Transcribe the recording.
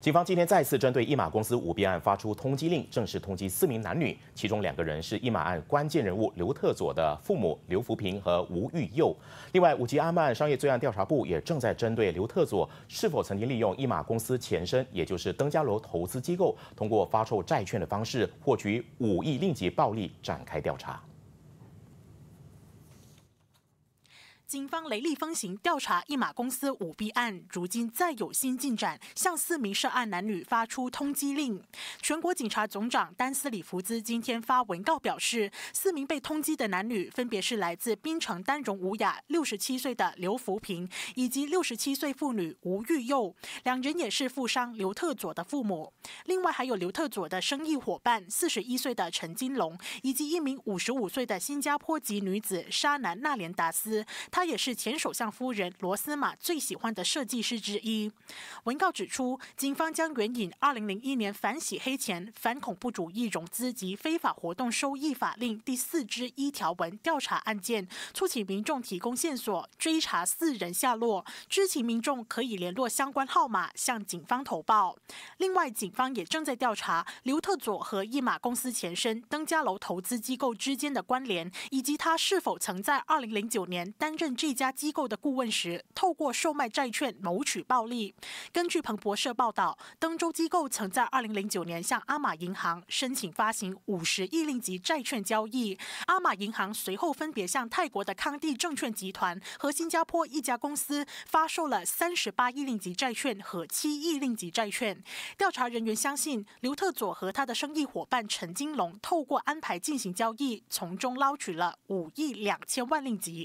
警方今天再次针对一马公司舞弊案发出通缉令，正式通缉四名男女，其中两个人是一马案关键人物刘特佐的父母刘福平和吴玉佑。另外，五级阿曼商业罪案调查部也正在针对刘特佐是否曾经利用一马公司前身，也就是登嘉楼投资机构，通过发售债券的方式获取五亿令吉暴利展开调查。警方雷厉风行调查一马公司舞弊案，如今再有新进展，向四名涉案男女发出通缉令。全国警察总长丹斯里福兹今天发文告表示，四名被通缉的男女分别是来自槟城丹绒无雅六十七岁的刘福平，以及六十七岁妇女吴玉佑，两人也是富商刘特佐的父母。另外还有刘特佐的生意伙伴四十一岁的陈金龙，以及一名五十五岁的新加坡籍女子沙南纳连达斯。他也是前首相夫人罗斯玛最喜欢的设计师之一。文告指出，警方将援引《2001年反洗黑钱、反恐怖主义融资及非法活动收益法令》第四之一条文调查案件，促请民众提供线索，追查四人下落。知情民众可以联络相关号码向警方投报。另外，警方也正在调查刘特佐和一马公司前身登嘉楼投资机构之间的关联，以及他是否曾在2009年担任。这家机构的顾问时，透过售卖债券谋取暴利。根据彭博社报道，登州机构曾在2009年向阿玛银行申请发行五十亿令吉债券交易。阿玛银行随后分别向泰国的康帝证券集团和新加坡一家公司发售了三十八亿令吉债券和七亿令吉债券。调查人员相信，刘特佐和他的生意伙伴陈金龙透过安排进行交易，从中捞取了五亿两千万令吉。